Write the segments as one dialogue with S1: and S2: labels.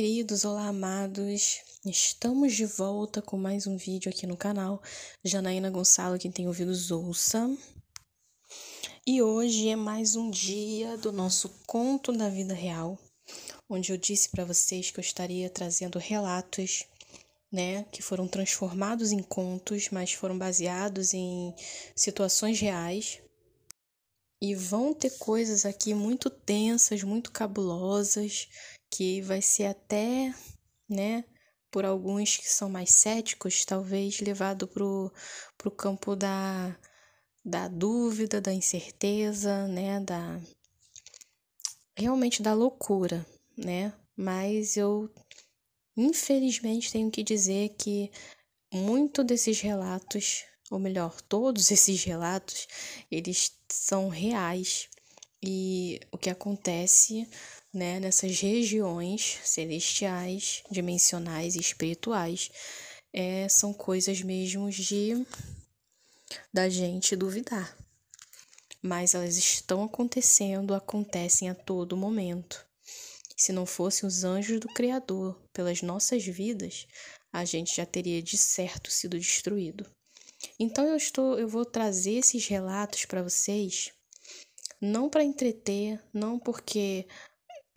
S1: queridos, olá amados. Estamos de volta com mais um vídeo aqui no canal. Janaína Gonçalo, quem tem ouvidos, ouça. E hoje é mais um dia do nosso conto da vida real, onde eu disse para vocês que eu estaria trazendo relatos, né, que foram transformados em contos, mas foram baseados em situações reais. E vão ter coisas aqui muito tensas, muito cabulosas, que vai ser até, né, por alguns que são mais céticos, talvez levado para o campo da, da dúvida, da incerteza, né, da realmente da loucura, né? Mas eu infelizmente tenho que dizer que muito desses relatos, ou melhor, todos esses relatos, eles são reais. E o que acontece né, nessas regiões celestiais, dimensionais e espirituais, é, são coisas mesmo de da gente duvidar. Mas elas estão acontecendo, acontecem a todo momento. Se não fossem os anjos do Criador pelas nossas vidas, a gente já teria de certo sido destruído. Então eu estou, eu vou trazer esses relatos para vocês não para entreter, não porque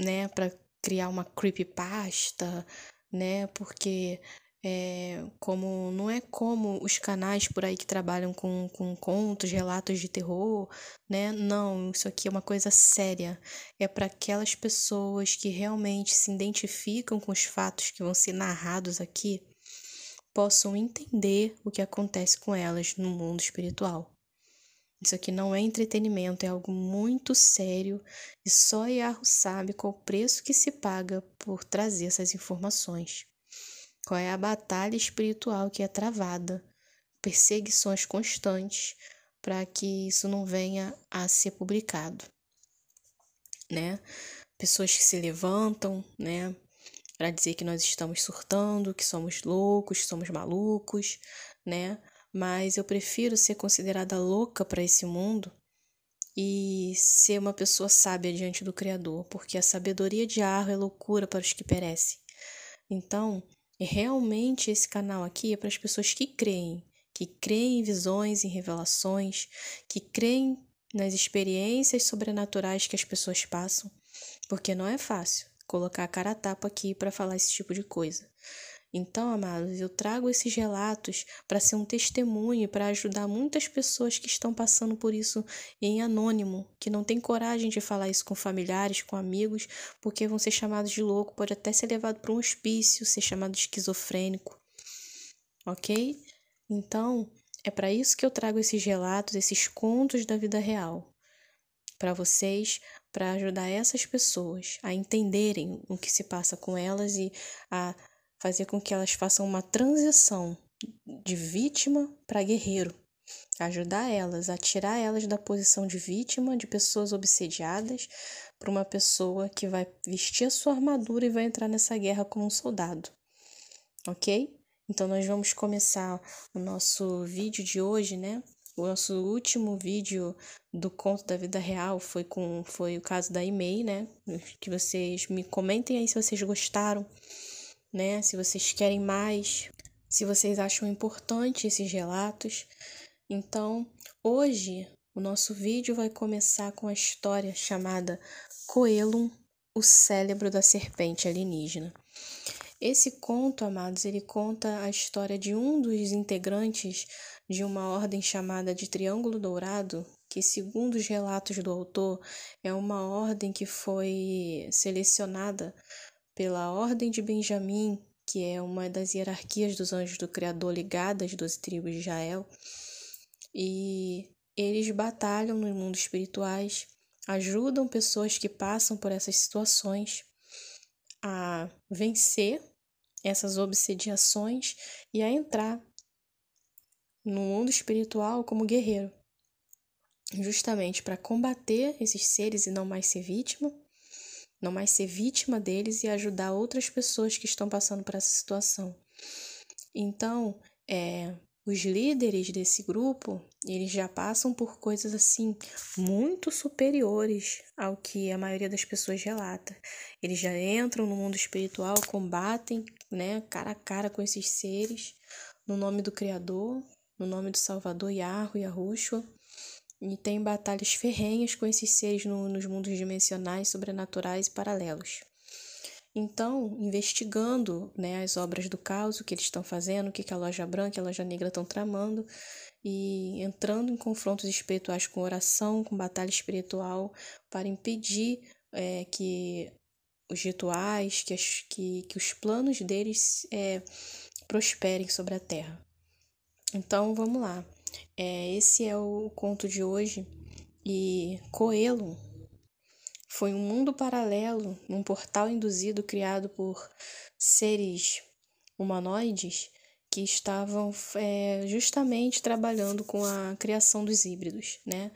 S1: né, para criar uma creepypasta, né, porque é, como não é como os canais por aí que trabalham com, com contos, relatos de terror, né? Não, isso aqui é uma coisa séria. É para aquelas pessoas que realmente se identificam com os fatos que vão ser narrados aqui, possam entender o que acontece com elas no mundo espiritual. Isso aqui não é entretenimento, é algo muito sério e só Yarro sabe qual o preço que se paga por trazer essas informações. Qual é a batalha espiritual que é travada, perseguições constantes para que isso não venha a ser publicado, né? Pessoas que se levantam, né, para dizer que nós estamos surtando, que somos loucos, que somos malucos, né? mas eu prefiro ser considerada louca para esse mundo e ser uma pessoa sábia diante do Criador, porque a sabedoria de Arro é loucura para os que perecem. Então, realmente esse canal aqui é para as pessoas que creem, que creem em visões, em revelações, que creem nas experiências sobrenaturais que as pessoas passam, porque não é fácil colocar a cara a tapa aqui para falar esse tipo de coisa. Então, amados, eu trago esses relatos para ser um testemunho, para ajudar muitas pessoas que estão passando por isso em anônimo, que não tem coragem de falar isso com familiares, com amigos, porque vão ser chamados de louco, pode até ser levado para um hospício, ser chamado de esquizofrênico. Ok? Então, é para isso que eu trago esses relatos, esses contos da vida real, para vocês, para ajudar essas pessoas a entenderem o que se passa com elas e a fazer com que elas façam uma transição de vítima para guerreiro, ajudar elas a tirar elas da posição de vítima, de pessoas obsediadas, para uma pessoa que vai vestir a sua armadura e vai entrar nessa guerra como um soldado. OK? Então nós vamos começar o nosso vídeo de hoje, né? O nosso último vídeo do conto da vida real foi com foi o caso da e-mail, né? Que vocês me comentem aí se vocês gostaram né? Se vocês querem mais, se vocês acham importante esses relatos. Então, hoje o nosso vídeo vai começar com a história chamada Coelum, o cérebro da serpente alienígena. Esse conto, amados, ele conta a história de um dos integrantes de uma ordem chamada de Triângulo Dourado, que, segundo os relatos do autor, é uma ordem que foi selecionada pela Ordem de Benjamim, que é uma das hierarquias dos anjos do Criador ligadas às doze tribos de Israel, e eles batalham nos mundos espirituais, ajudam pessoas que passam por essas situações a vencer essas obsediações e a entrar no mundo espiritual como guerreiro, justamente para combater esses seres e não mais ser vítima não mais ser vítima deles e ajudar outras pessoas que estão passando por essa situação. Então, é, os líderes desse grupo, eles já passam por coisas assim muito superiores ao que a maioria das pessoas relata. Eles já entram no mundo espiritual, combatem, né, cara a cara com esses seres no nome do Criador, no nome do Salvador Yarro e Arrushua e tem batalhas ferrenhas com esses seres no, nos mundos dimensionais, sobrenaturais e paralelos. Então, investigando né, as obras do caos, o que eles estão fazendo, o que, que a loja branca e a loja negra estão tramando, e entrando em confrontos espirituais com oração, com batalha espiritual, para impedir é, que os rituais, que, as, que, que os planos deles é, prosperem sobre a terra. Então, vamos lá. É, esse é o conto de hoje e Coelho foi um mundo paralelo, um portal induzido criado por seres humanoides que estavam é, justamente trabalhando com a criação dos híbridos, né?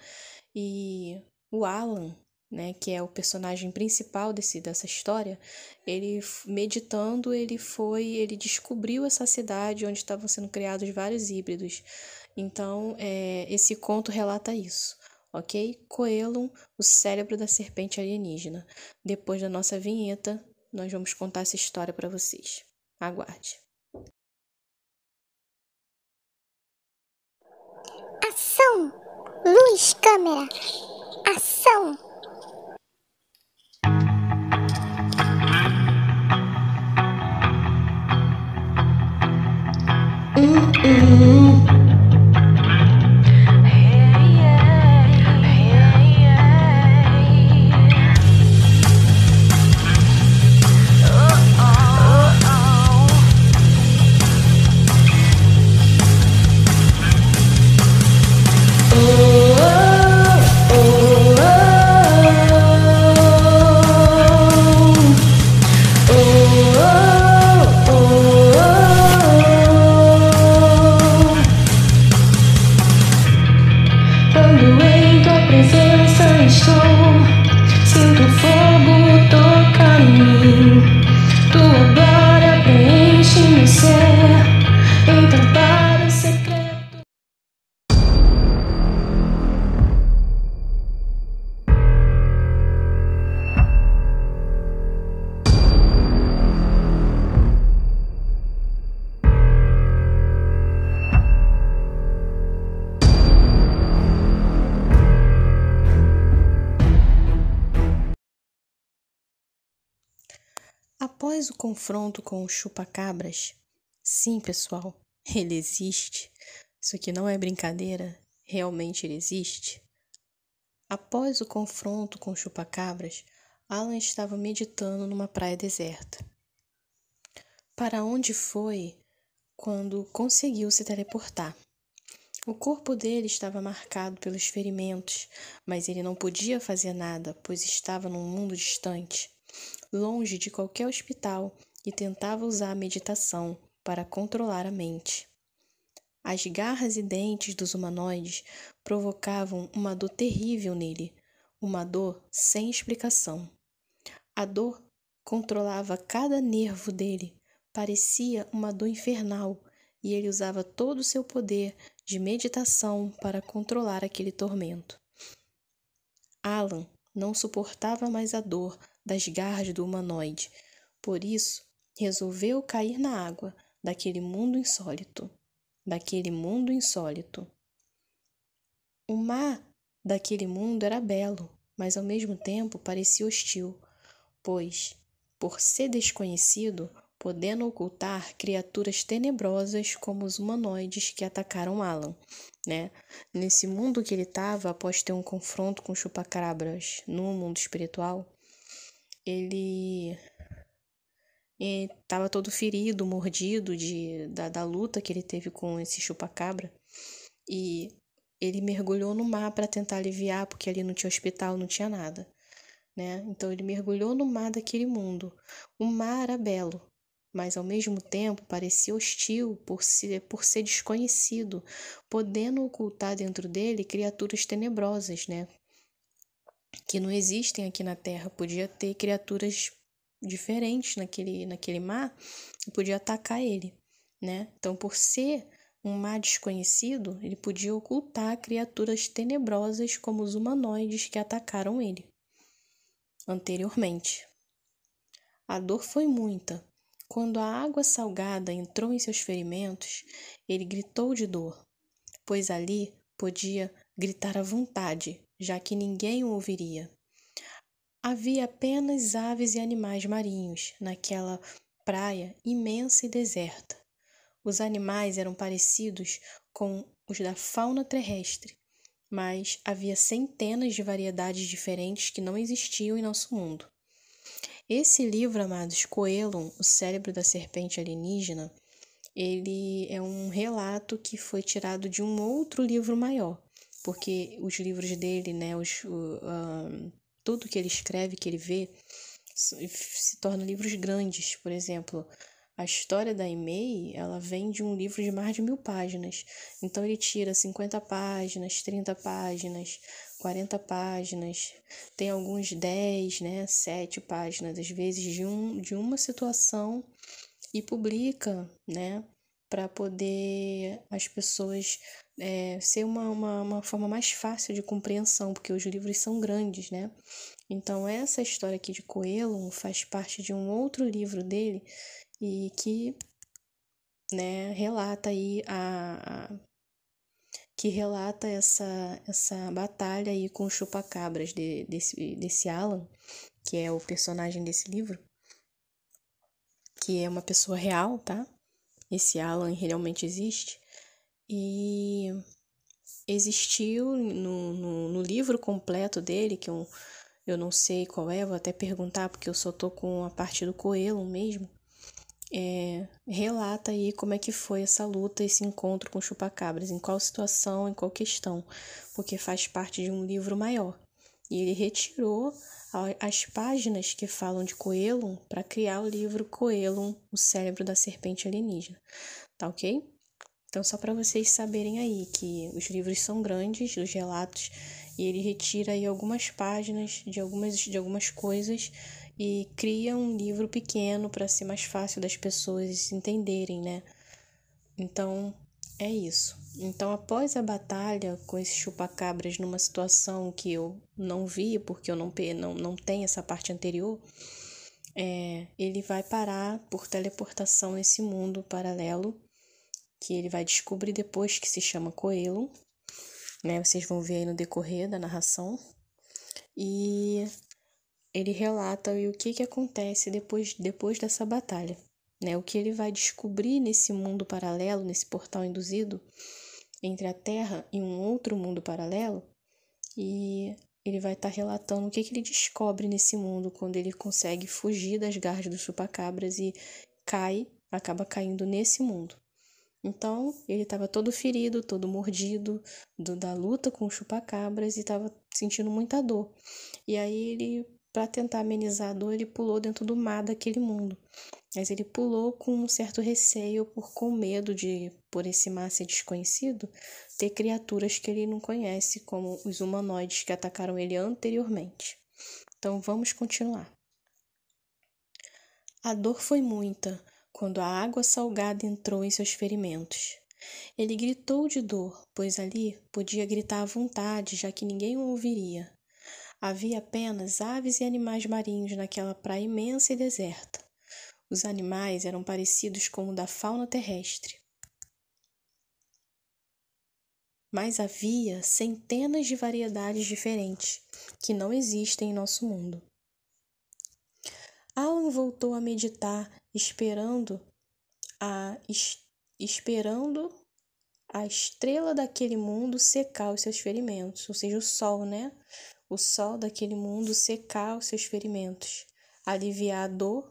S1: E o Alan, né, que é o personagem principal desse, dessa história, ele meditando, ele foi, ele descobriu essa cidade onde estavam sendo criados vários híbridos. Então, é, esse conto relata isso, ok? Coelum, o cérebro da serpente alienígena. Depois da nossa vinheta, nós vamos contar essa história para vocês. Aguarde. Ação! Luz, câmera! Ação! mm confronto com o chupa-cabras? Sim, pessoal, ele existe. Isso aqui não é brincadeira, realmente ele existe. Após o confronto com o chupa-cabras, Alan estava meditando numa praia deserta. Para onde foi quando conseguiu se teleportar? O corpo dele estava marcado pelos ferimentos, mas ele não podia fazer nada, pois estava num mundo distante longe de qualquer hospital e tentava usar a meditação para controlar a mente. As garras e dentes dos humanoides provocavam uma dor terrível nele, uma dor sem explicação. A dor controlava cada nervo dele, parecia uma dor infernal, e ele usava todo o seu poder de meditação para controlar aquele tormento. Alan não suportava mais a dor das garras do humanoide. Por isso, resolveu cair na água daquele mundo insólito, daquele mundo insólito. O mar daquele mundo era belo, mas ao mesmo tempo parecia hostil, pois, por ser desconhecido, podendo ocultar criaturas tenebrosas como os humanoides que atacaram Alan, né? Nesse mundo que ele estava após ter um confronto com chupacabras no mundo espiritual, ele estava eh, todo ferido, mordido de, da, da luta que ele teve com esse chupacabra. E ele mergulhou no mar para tentar aliviar, porque ali não tinha hospital, não tinha nada. Né? Então ele mergulhou no mar daquele mundo. O mar era belo, mas ao mesmo tempo parecia hostil por ser, por ser desconhecido, podendo ocultar dentro dele criaturas tenebrosas, né? que não existem aqui na Terra. Podia ter criaturas diferentes naquele, naquele mar e podia atacar ele, né? Então, por ser um mar desconhecido, ele podia ocultar criaturas tenebrosas como os humanoides que atacaram ele anteriormente. A dor foi muita. Quando a água salgada entrou em seus ferimentos, ele gritou de dor, pois ali podia gritar à vontade já que ninguém o ouviria. Havia apenas aves e animais marinhos naquela praia imensa e deserta. Os animais eram parecidos com os da fauna terrestre, mas havia centenas de variedades diferentes que não existiam em nosso mundo. Esse livro, amados, Coelon, O Cérebro da Serpente Alienígena, ele é um relato que foi tirado de um outro livro maior, porque os livros dele, né, os, o, uh, tudo que ele escreve, que ele vê, se tornam livros grandes. Por exemplo, a história da Emei, ela vem de um livro de mais de mil páginas. Então ele tira 50 páginas, 30 páginas, 40 páginas, tem alguns 10, né, 7 páginas, às vezes, de, um, de uma situação e publica, né, para poder as pessoas é, ser uma, uma, uma, forma mais fácil de compreensão, porque os livros são grandes, né? Então, essa história aqui de Coelho faz parte de um outro livro dele e que né, relata aí a, a que relata essa, essa batalha aí com o chupacabras de, desse, desse Alan, que é o personagem desse livro, que é uma pessoa real, tá? esse Alan realmente existe. E existiu no, no, no livro completo dele, que eu, eu não sei qual é, vou até perguntar, porque eu só tô com a parte do Coelho mesmo. É, relata aí como é que foi essa luta, esse encontro com chupacabras, em qual situação, em qual questão, porque faz parte de um livro maior. E ele retirou as páginas que falam de Coelho para criar o livro Coelho, o cérebro da serpente alienígena, tá ok? Então só para vocês saberem aí que os livros são grandes, os relatos, e ele retira aí algumas páginas de algumas de algumas coisas e cria um livro pequeno para ser mais fácil das pessoas entenderem, né? Então é isso. Então, após a batalha com esses chupacabras numa situação que eu não vi porque eu não, não, não tenho essa parte anterior, é, ele vai parar por teleportação nesse mundo paralelo, que ele vai descobrir depois que se chama Coelho. Né? Vocês vão ver aí no decorrer da narração. E ele relata o que, que acontece depois, depois dessa batalha. Né? O que ele vai descobrir nesse mundo paralelo, nesse portal induzido, entre a Terra e um outro mundo paralelo, e ele vai estar tá relatando o que, que ele descobre nesse mundo quando ele consegue fugir das garras dos chupacabras e cai, acaba caindo nesse mundo. Então, ele estava todo ferido, todo mordido do, da luta com os chupacabras e estava sentindo muita dor. E aí ele para tentar amenizar a dor, ele pulou dentro do mar daquele mundo. Mas ele pulou com um certo receio, por com medo de, por esse mar ser desconhecido, ter criaturas que ele não conhece, como os humanoides que atacaram ele anteriormente. Então vamos continuar. A dor foi muita quando a água salgada entrou em seus ferimentos. Ele gritou de dor, pois ali podia gritar à vontade, já que ninguém o ouviria. Havia apenas aves e animais marinhos naquela praia imensa e deserta. Os animais eram parecidos com o da fauna terrestre. Mas havia centenas de variedades diferentes que não existem em nosso mundo. Alan voltou a meditar, esperando a es, esperando a estrela daquele mundo secar os seus ferimentos, ou seja, o sol, né? o sol daquele mundo secar os seus ferimentos, aliviar a dor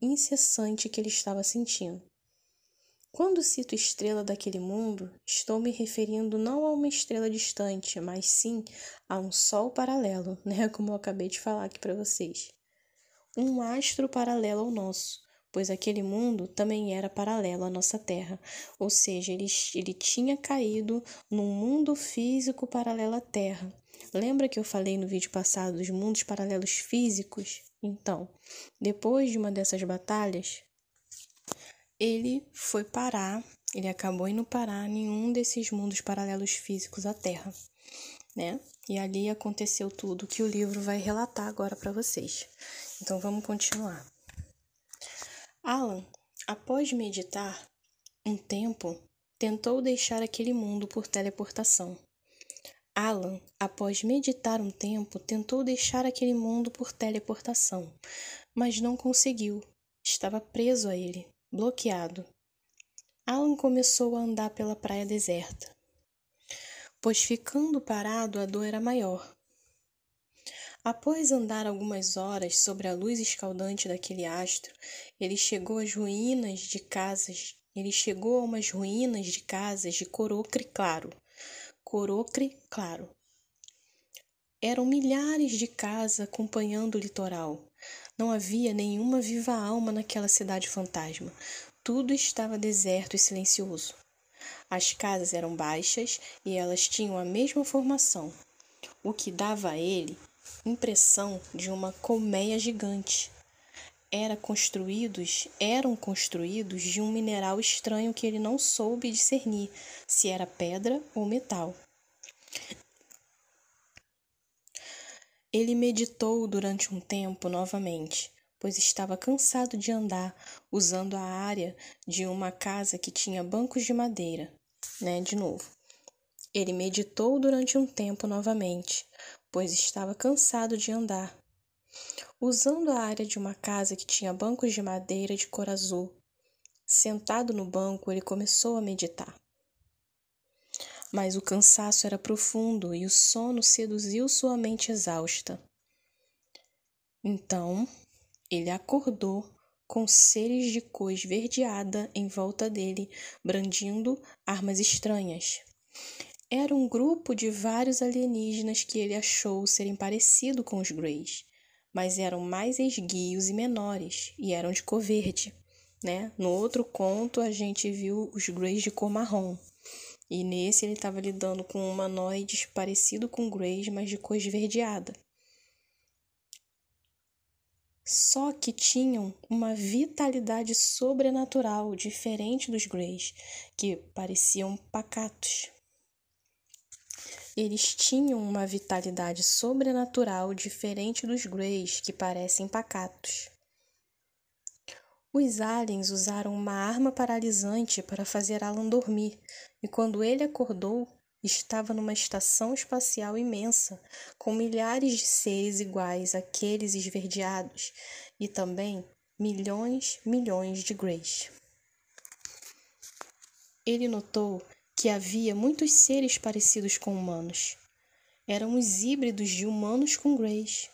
S1: incessante que ele estava sentindo. Quando cito estrela daquele mundo, estou me referindo não a uma estrela distante, mas sim a um sol paralelo, né, como eu acabei de falar aqui para vocês. Um astro paralelo ao nosso, pois aquele mundo também era paralelo à nossa Terra, ou seja, ele, ele tinha caído num mundo físico paralelo à Terra, Lembra que eu falei no vídeo passado dos mundos paralelos físicos? Então, depois de uma dessas batalhas, ele foi parar, ele acabou indo parar nenhum desses mundos paralelos físicos à Terra, né? E ali aconteceu tudo que o livro vai relatar agora para vocês. Então vamos continuar. Alan, após meditar um tempo, tentou deixar aquele mundo por teleportação. Alan, após meditar um tempo, tentou deixar aquele mundo por teleportação, mas não conseguiu. Estava preso a ele, bloqueado. Alan começou a andar pela praia deserta, pois ficando parado a dor era maior. Após andar algumas horas sobre a luz escaldante daquele astro, ele chegou às ruínas de casas. Ele chegou a umas ruínas de casas de corocre claro corocre claro. Eram milhares de casas acompanhando o litoral. Não havia nenhuma viva alma naquela cidade fantasma. Tudo estava deserto e silencioso. As casas eram baixas e elas tinham a mesma formação, o que dava a ele impressão de uma colmeia gigante era construídos eram construídos de um mineral estranho que ele não soube discernir se era pedra ou metal. Ele meditou durante um tempo novamente, pois estava cansado de andar usando a área de uma casa que tinha bancos de madeira, né, de novo. Ele meditou durante um tempo novamente, pois estava cansado de andar usando a área de uma casa que tinha bancos de madeira de cor azul. Sentado no banco, ele começou a meditar. Mas o cansaço era profundo e o sono seduziu sua mente exausta. Então, ele acordou com seres de cor esverdeada em volta dele, brandindo armas estranhas. Era um grupo de vários alienígenas que ele achou serem parecido com os Greys, mas eram mais esguios e menores, e eram de cor verde. Né? No outro conto, a gente viu os greys de cor marrom, e nesse ele estava lidando com um humanoides parecido com greys, mas de cor esverdeada. Só que tinham uma vitalidade sobrenatural diferente dos greys, que pareciam pacatos. Eles tinham uma vitalidade sobrenatural diferente dos Greys, que parecem pacatos. Os aliens usaram uma arma paralisante para fazer Alan dormir, e quando ele acordou, estava numa estação espacial imensa, com milhares de seres iguais àqueles esverdeados, e também milhões, milhões de Greys. Ele notou que havia muitos seres parecidos com humanos. eram os híbridos de humanos com Grace.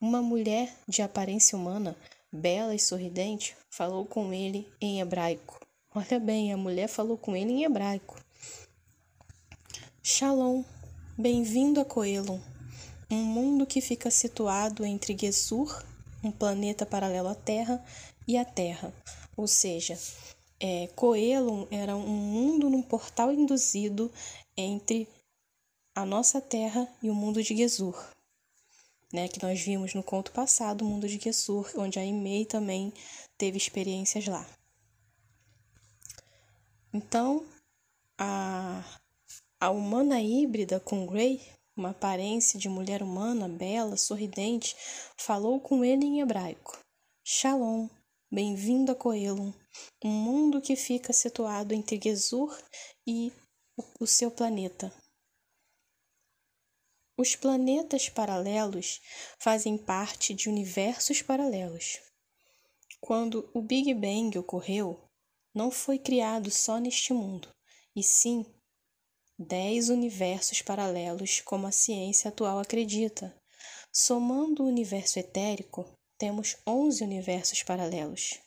S1: Uma mulher de aparência humana, bela e sorridente, falou com ele em hebraico. Olha bem, a mulher falou com ele em hebraico. Shalom, bem-vindo a Coelum, um mundo que fica situado entre Gesur, um planeta paralelo à Terra, e a Terra, ou seja, é, Coelum era um mundo num portal induzido entre a nossa Terra e o mundo de Gesur, né, que nós vimos no conto passado, o mundo de Gesur, onde a Imei também teve experiências lá. Então, a, a humana híbrida com Grey, uma aparência de mulher humana, bela, sorridente, falou com ele em hebraico. Shalom, Bem-vindo a Coelum, um mundo que fica situado entre Gesur e o seu planeta. Os planetas paralelos fazem parte de universos paralelos. Quando o Big Bang ocorreu, não foi criado só neste mundo, e sim dez universos paralelos, como a ciência atual acredita, somando o universo etérico temos 11 universos paralelos.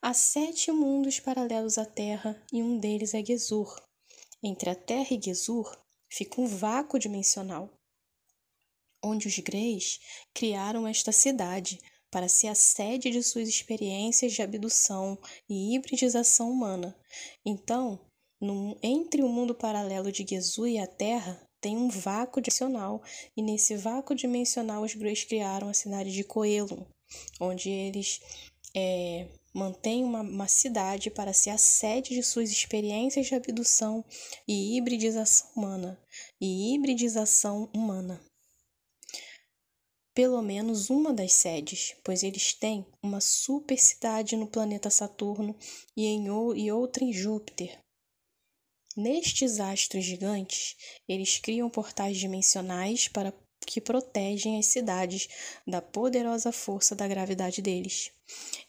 S1: Há sete mundos paralelos à Terra e um deles é Gezur. Entre a Terra e Gezur fica um vácuo dimensional, onde os Greys criaram esta cidade para ser a sede de suas experiências de abdução e hibridização humana. Então, no, entre o mundo paralelo de Gesur e a Terra, tem um vácuo dimensional, e nesse vácuo dimensional os Greys criaram a cidade de Coelum, onde eles é, mantêm uma, uma cidade para ser a sede de suas experiências de abdução e hibridização humana. E hibridização humana. Pelo menos uma das sedes, pois eles têm uma super cidade no planeta Saturno e, em, e outra em Júpiter, Nestes astros gigantes, eles criam portais dimensionais para que protegem as cidades da poderosa força da gravidade deles.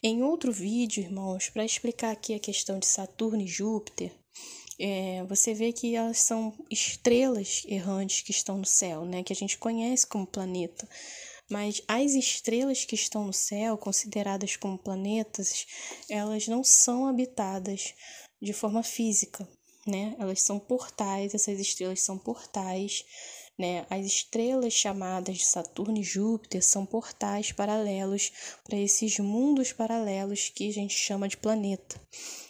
S1: Em outro vídeo, irmãos, para explicar aqui a questão de Saturno e Júpiter, é, você vê que elas são estrelas errantes que estão no céu, né? Que a gente conhece como planeta. Mas as estrelas que estão no céu, consideradas como planetas, elas não são habitadas de forma física, né? Elas são portais, essas estrelas são portais né? As estrelas chamadas de Saturno e Júpiter são portais paralelos para esses mundos paralelos que a gente chama de planeta.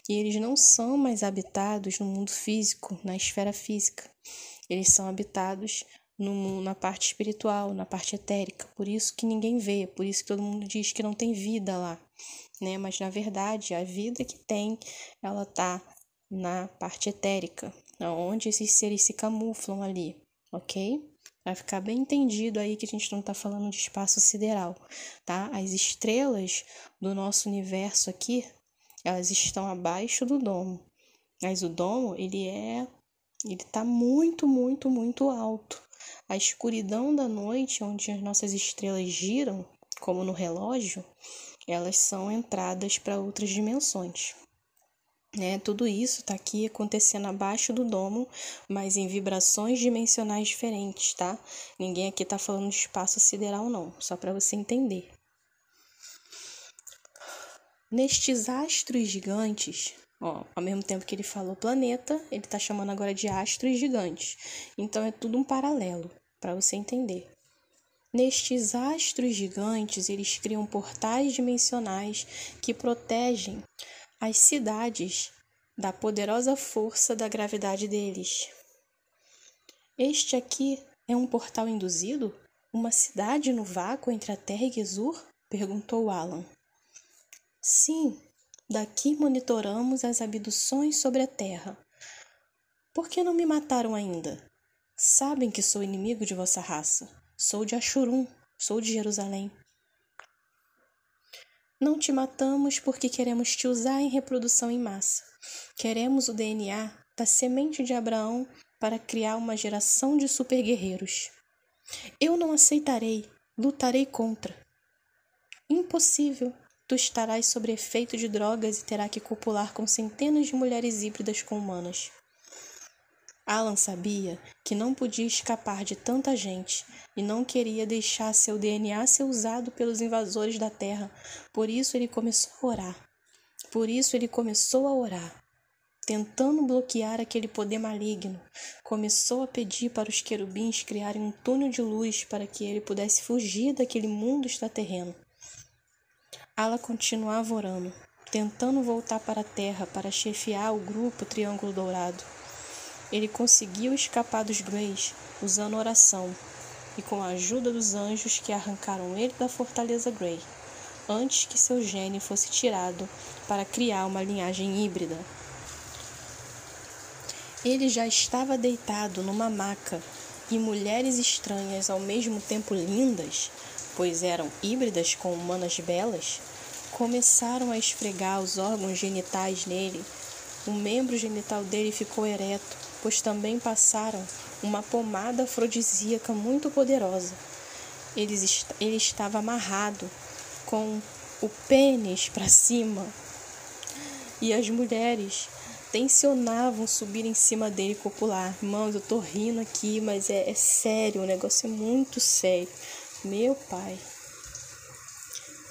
S1: E eles não são mais habitados no mundo físico, na esfera física. Eles são habitados no, na parte espiritual, na parte etérica. Por isso que ninguém vê, por isso que todo mundo diz que não tem vida lá. Né? Mas na verdade, a vida que tem, ela tá na parte etérica, onde esses seres se camuflam ali ok? Vai ficar bem entendido aí que a gente não está falando de espaço sideral, tá? As estrelas do nosso universo aqui, elas estão abaixo do domo. Mas o domo, ele é ele está muito, muito, muito alto. A escuridão da noite, onde as nossas estrelas giram, como no relógio, elas são entradas para outras dimensões. Né? Tudo isso está aqui acontecendo abaixo do domo, mas em vibrações dimensionais diferentes, tá? Ninguém aqui está falando de espaço sideral, não, só para você entender. Nestes astros gigantes, ó, ao mesmo tempo que ele falou planeta, ele está chamando agora de astros gigantes. Então é tudo um paralelo, para você entender. Nestes astros gigantes, eles criam portais dimensionais que protegem as cidades da poderosa força da gravidade deles. Este aqui é um portal induzido? Uma cidade no vácuo entre a Terra e Gesur? perguntou Alan. Sim, daqui monitoramos as abduções sobre a Terra. Por que não me mataram ainda? Sabem que sou inimigo de vossa raça. Sou de Achurum, sou de Jerusalém. Não te matamos porque queremos te usar em reprodução em massa. Queremos o DNA da semente de Abraão para criar uma geração de superguerreiros. Eu não aceitarei, lutarei contra. Impossível. Tu estarás sob efeito de drogas e terá que copular com centenas de mulheres híbridas com humanas. Alan sabia que não podia escapar de tanta gente e não queria deixar seu DNA ser usado pelos invasores da Terra. Por isso ele começou a orar. Por isso ele começou a orar, tentando bloquear aquele poder maligno. Começou a pedir para os querubins criarem um túnel de luz para que ele pudesse fugir daquele mundo extraterreno. Ala continuava orando, tentando voltar para a Terra para chefiar o grupo Triângulo Dourado. Ele conseguiu escapar dos greys usando oração e com a ajuda dos anjos que arrancaram ele da fortaleza Grey, antes que seu gene fosse tirado para criar uma linhagem híbrida. Ele já estava deitado numa maca e mulheres estranhas, ao mesmo tempo lindas, pois eram híbridas com humanas belas, começaram a esfregar os órgãos genitais nele. O membro genital dele ficou ereto pois também passaram uma pomada afrodisíaca muito poderosa. Ele, ele estava amarrado com o pênis para cima e as mulheres tensionavam subir em cima dele e copular. Irmãos, eu tô rindo aqui, mas é, é sério, o negócio é muito sério. Meu pai.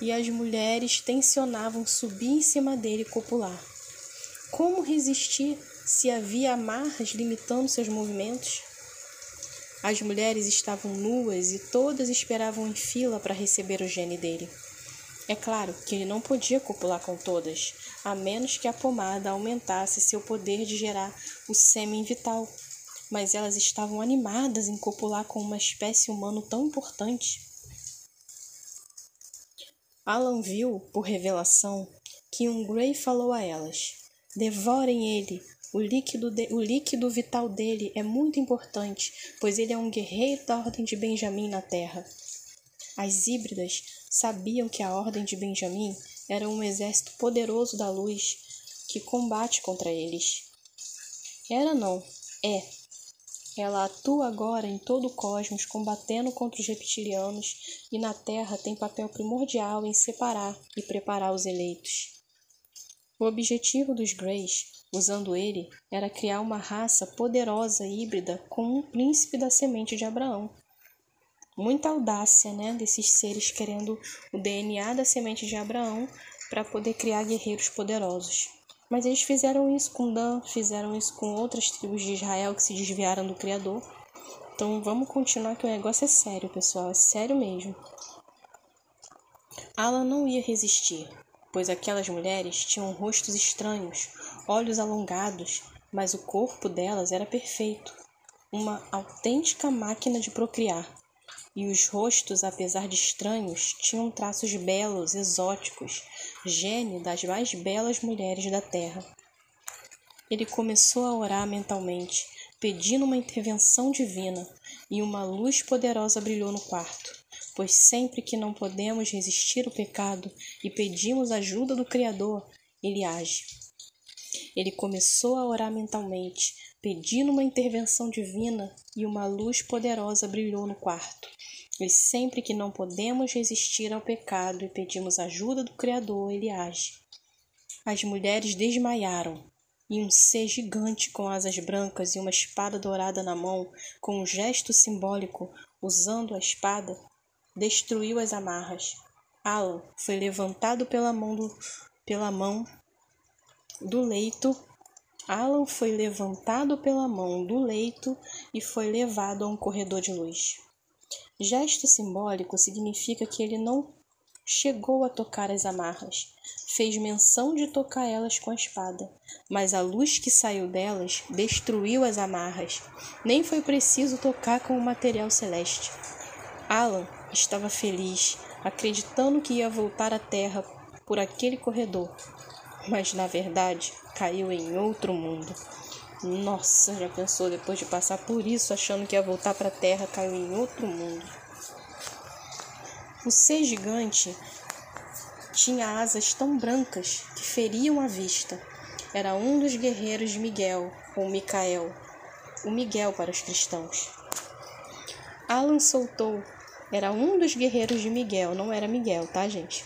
S1: E as mulheres tensionavam subir em cima dele e copular. Como resistir se havia amarras limitando seus movimentos. As mulheres estavam nuas e todas esperavam em fila para receber o gene dele. É claro que ele não podia copular com todas, a menos que a pomada aumentasse seu poder de gerar o sêmen vital. Mas elas estavam animadas em copular com uma espécie humana tão importante. Alan viu, por revelação, que um Grey falou a elas: Devorem ele, o líquido, de, o líquido vital dele é muito importante, pois ele é um guerreiro da Ordem de Benjamim na Terra. As híbridas sabiam que a Ordem de Benjamim era um exército poderoso da luz que combate contra eles. Era não, é. Ela atua agora em todo o cosmos, combatendo contra os reptilianos, e na Terra tem papel primordial em separar e preparar os eleitos. O objetivo dos Greys usando ele, era criar uma raça poderosa e híbrida com um príncipe da semente de Abraão. Muita audácia, né, desses seres querendo o DNA da semente de Abraão para poder criar guerreiros poderosos. Mas eles fizeram isso com Dan, fizeram isso com outras tribos de Israel que se desviaram do Criador. Então vamos continuar que o negócio é sério, pessoal, é sério mesmo. Ala não ia resistir, pois aquelas mulheres tinham rostos estranhos, olhos alongados, mas o corpo delas era perfeito, uma autêntica máquina de procriar. E os rostos, apesar de estranhos, tinham traços belos, exóticos, gênio das mais belas mulheres da terra. Ele começou a orar mentalmente, pedindo uma intervenção divina, e uma luz poderosa brilhou no quarto. Pois sempre que não podemos resistir ao pecado e pedimos ajuda do Criador, ele age. Ele começou a orar mentalmente, pedindo uma intervenção divina, e uma luz poderosa brilhou no quarto. E sempre que não podemos resistir ao pecado e pedimos ajuda do Criador, ele age. As mulheres desmaiaram, e um ser gigante com asas brancas e uma espada dourada na mão, com um gesto simbólico, usando a espada, destruiu as amarras. Alan foi levantado pela mão, do, pela mão do leito, Alan foi levantado pela mão do leito e foi levado a um corredor de luz. Gesto simbólico significa que ele não chegou a tocar as amarras, fez menção de tocar elas com a espada, mas a luz que saiu delas destruiu as amarras. Nem foi preciso tocar com o material celeste. Alan estava feliz, acreditando que ia voltar à Terra por aquele corredor, mas na verdade caiu em outro mundo. Nossa, já pensou depois de passar por isso, achando que ia voltar para a Terra, caiu em outro mundo. O ser gigante tinha asas tão brancas que feriam a vista. Era um dos guerreiros de Miguel, ou Micael, o Miguel para os cristãos. Alan soltou, era um dos guerreiros de Miguel, não era Miguel, tá, gente?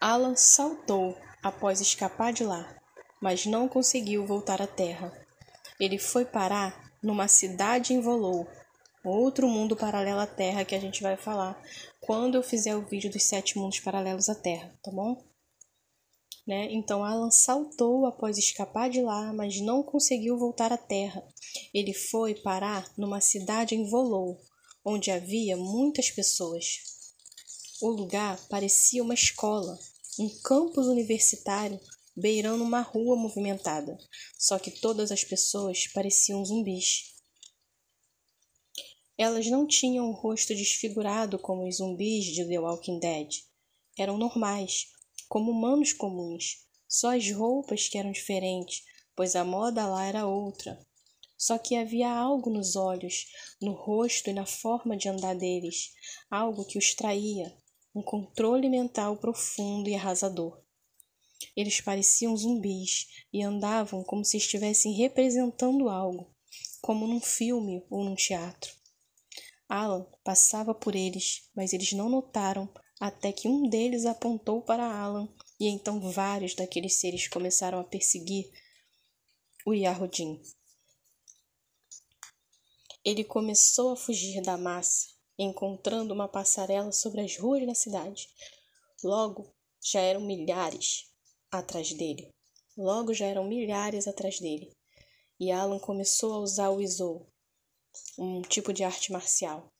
S1: Alan saltou após escapar de lá, mas não conseguiu voltar à Terra. Ele foi parar numa cidade em Volou, outro mundo paralelo à Terra que a gente vai falar quando eu fizer o vídeo dos sete mundos paralelos à Terra, tá bom? Né? Então Alan saltou após escapar de lá, mas não conseguiu voltar à Terra. Ele foi parar numa cidade em Volou, onde havia muitas pessoas. O lugar parecia uma escola, um campus universitário beirando uma rua movimentada, só que todas as pessoas pareciam zumbis. Elas não tinham o rosto desfigurado como os zumbis de The Walking Dead. Eram normais, como humanos comuns, só as roupas que eram diferentes, pois a moda lá era outra. Só que havia algo nos olhos, no rosto e na forma de andar deles, algo que os traía, um controle mental profundo e arrasador. Eles pareciam zumbis e andavam como se estivessem representando algo, como num filme ou num teatro. Alan passava por eles, mas eles não notaram até que um deles apontou para Alan e então vários daqueles seres começaram a perseguir o Yarrodin. Ele começou a fugir da massa encontrando uma passarela sobre as ruas da cidade. Logo já eram milhares atrás dele. Logo já eram milhares atrás dele. E Alan começou a usar o Izou, um tipo de arte marcial.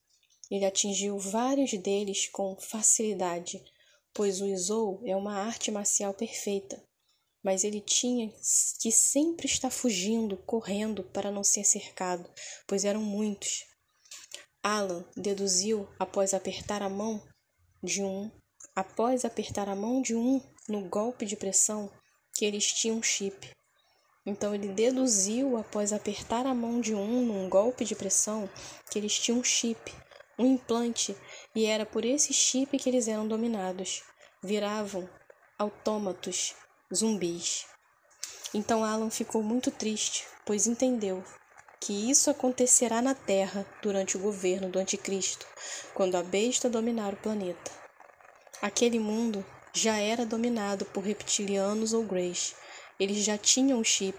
S1: Ele atingiu vários deles com facilidade, pois o Izou é uma arte marcial perfeita. Mas ele tinha que sempre estar fugindo, correndo para não ser cercado, pois eram muitos. Alan deduziu após apertar a mão de um, após apertar a mão de um no golpe de pressão, que eles tinham um chip. Então ele deduziu após apertar a mão de um num golpe de pressão que eles tinham um chip, um implante, e era por esse chip que eles eram dominados. Viravam autômatos, zumbis. Então Alan ficou muito triste, pois entendeu que isso acontecerá na Terra durante o governo do Anticristo, quando a besta dominar o planeta. Aquele mundo já era dominado por reptilianos ou Greys. Eles já tinham o chip,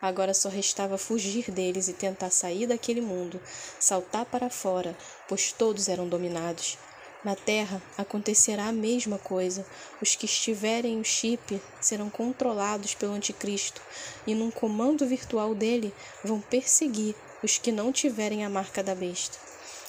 S1: agora só restava fugir deles e tentar sair daquele mundo, saltar para fora, pois todos eram dominados. Na Terra acontecerá a mesma coisa. Os que estiverem o chip serão controlados pelo Anticristo e, num comando virtual dele, vão perseguir os que não tiverem a marca da besta.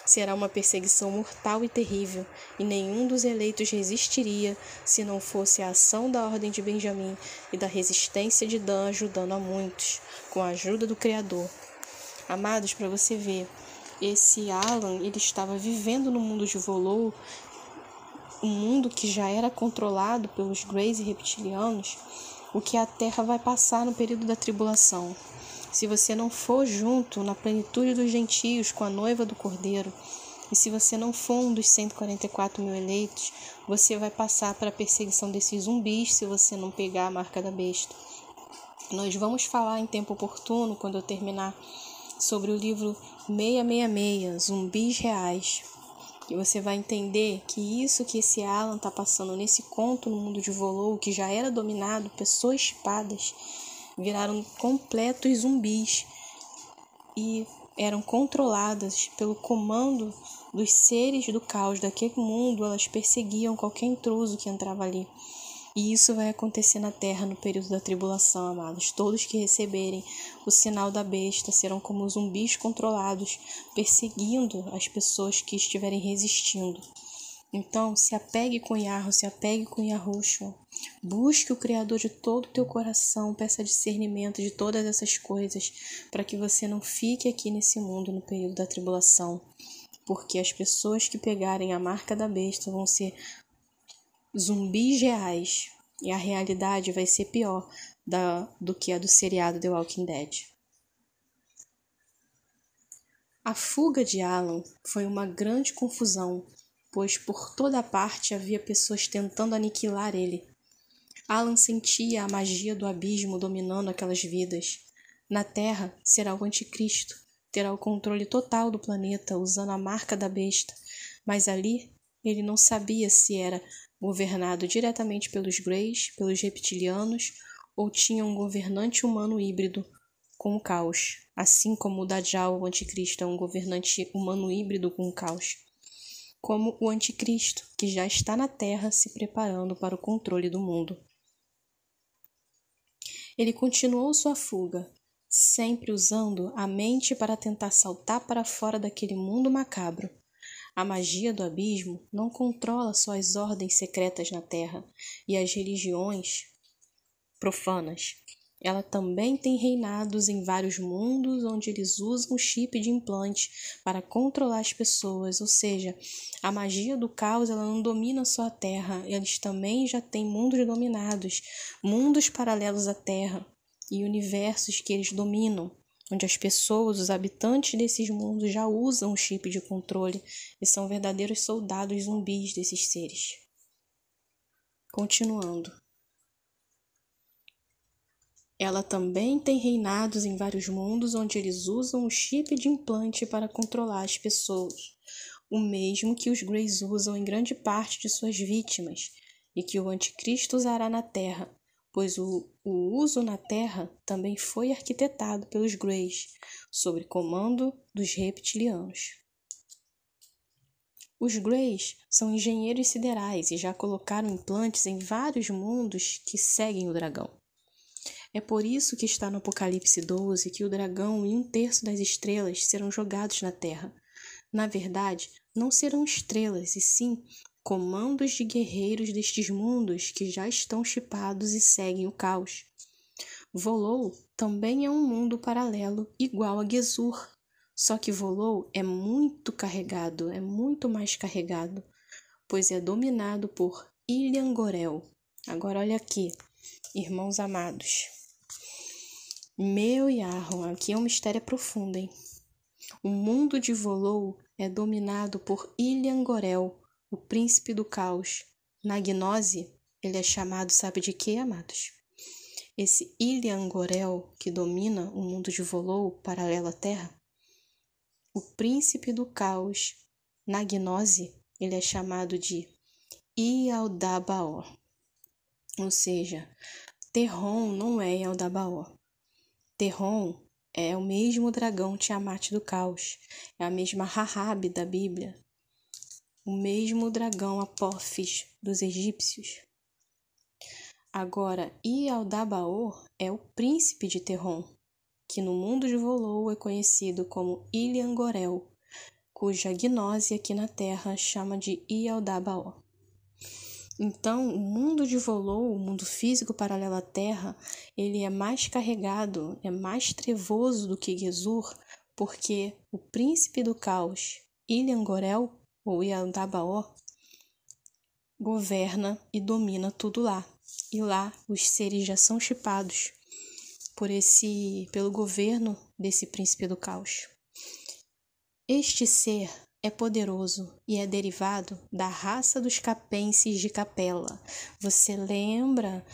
S1: Será uma perseguição mortal e terrível, e nenhum dos eleitos resistiria se não fosse a ação da Ordem de Benjamim e da resistência de Dan ajudando a muitos, com a ajuda do Criador. Amados, para você ver, esse Alan ele estava vivendo no mundo de Volou, um mundo que já era controlado pelos Greys e reptilianos, o que a Terra vai passar no período da tribulação. Se você não for junto na plenitude dos gentios com a noiva do Cordeiro, e se você não for um dos 144 mil eleitos, você vai passar para a perseguição desses zumbis se você não pegar a marca da besta. Nós vamos falar em tempo oportuno, quando eu terminar, sobre o livro 666, zumbis reais. E você vai entender que isso que esse Alan tá passando nesse conto no mundo de Volou, que já era dominado, pessoas espadas viraram completos zumbis e eram controladas pelo comando dos seres do caos daquele mundo, elas perseguiam qualquer intruso que entrava ali. E isso vai acontecer na terra no período da tribulação, amados. Todos que receberem o sinal da besta serão como zumbis controlados, perseguindo as pessoas que estiverem resistindo. Então, se apegue com Yahoo, se apegue com Yahushua. Busque o Criador de todo o teu coração, peça discernimento de todas essas coisas, para que você não fique aqui nesse mundo no período da tribulação. Porque as pessoas que pegarem a marca da besta vão ser zumbis reais. E a realidade vai ser pior da, do que a do seriado The Walking Dead. A fuga de Alan foi uma grande confusão, pois por toda parte havia pessoas tentando aniquilar ele. Alan sentia a magia do abismo dominando aquelas vidas. Na Terra, será o Anticristo, terá o controle total do planeta usando a marca da besta, mas ali ele não sabia se era governado diretamente pelos Greys, pelos reptilianos, ou tinha um governante humano híbrido com o caos, assim como o Dajjal, o anticristo, é um governante humano híbrido com o caos. Como o anticristo, que já está na Terra se preparando para o controle do mundo. Ele continuou sua fuga, sempre usando a mente para tentar saltar para fora daquele mundo macabro a magia do abismo não controla só as ordens secretas na terra e as religiões profanas. Ela também tem reinados em vários mundos onde eles usam chip de implante para controlar as pessoas, ou seja, a magia do caos ela não domina só a Terra, eles também já têm mundos dominados, mundos paralelos à Terra e universos que eles dominam onde as pessoas, os habitantes desses mundos já usam o chip de controle e são verdadeiros soldados zumbis desses seres. Continuando. Ela também tem reinados em vários mundos onde eles usam o chip de implante para controlar as pessoas, o mesmo que os Greys usam em grande parte de suas vítimas e que o Anticristo usará na Terra pois o, o uso na Terra também foi arquitetado pelos Greys, sob comando dos reptilianos. Os Greys são engenheiros siderais e já colocaram implantes em vários mundos que seguem o dragão. É por isso que está no Apocalipse 12 que o dragão e um terço das estrelas serão jogados na terra. Na verdade, não serão estrelas, e sim comandos de guerreiros destes mundos que já estão chipados e seguem o caos. Volou também é um mundo paralelo igual a Gesur, só que Volou é muito carregado, é muito mais carregado, pois é dominado por Ilian Gorel. Agora olha aqui, irmãos amados. Meu Yarron, aqui é um mistério profundo, hein? O mundo de Volou é dominado por Ilian Gorel, o príncipe do caos. Na gnose, ele é chamado, sabe de quê, amados? Esse Ilian Gorel que domina o mundo de Volou, paralela Terra, o príncipe do caos, na gnose, ele é chamado de Ialdabaó. Ou seja, Terron não é Ialdabaó. Terron é o mesmo dragão Tiamat do caos, é a mesma Rahab da Bíblia, o mesmo dragão Apophis dos egípcios. Agora, Ialdabaor é o príncipe de Terron, que no mundo de Volou é conhecido como Gorel, cuja gnose aqui na Terra chama de Ialdabaor. Então, o mundo de Volou, o mundo físico paralelo à Terra, ele é mais carregado, é mais trevoso do que Gesur, porque o príncipe do caos, Gorel, ou Yandabaó, governa e domina tudo lá. E lá os seres já são chipados por esse pelo governo desse príncipe do caos. Este ser é poderoso e é derivado da raça dos capenses de Capela. Você lembra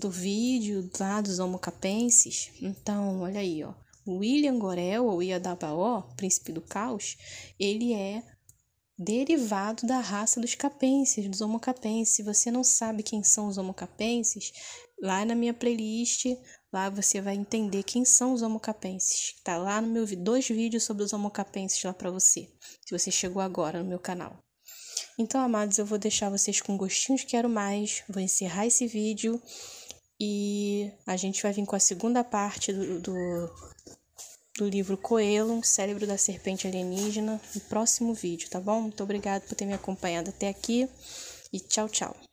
S1: do vídeo lá dos homocapenses? Então, olha aí, ó. William Gorel, ou Iadabaó, príncipe do caos, ele é derivado da raça dos capenses, dos homocapenses. Se você não sabe quem são os homocapenses, lá na minha playlist, lá você vai entender quem são os homocapenses. Tá lá no meu dois vídeos sobre os homocapenses lá para você, se você chegou agora no meu canal. Então, amados, eu vou deixar vocês com gostinhos quero mais, vou encerrar esse vídeo e a gente vai vir com a segunda parte do, do do livro Coelho, Cérebro da Serpente Alienígena, no próximo vídeo, tá bom? Muito obrigado por ter me acompanhado até aqui e tchau, tchau.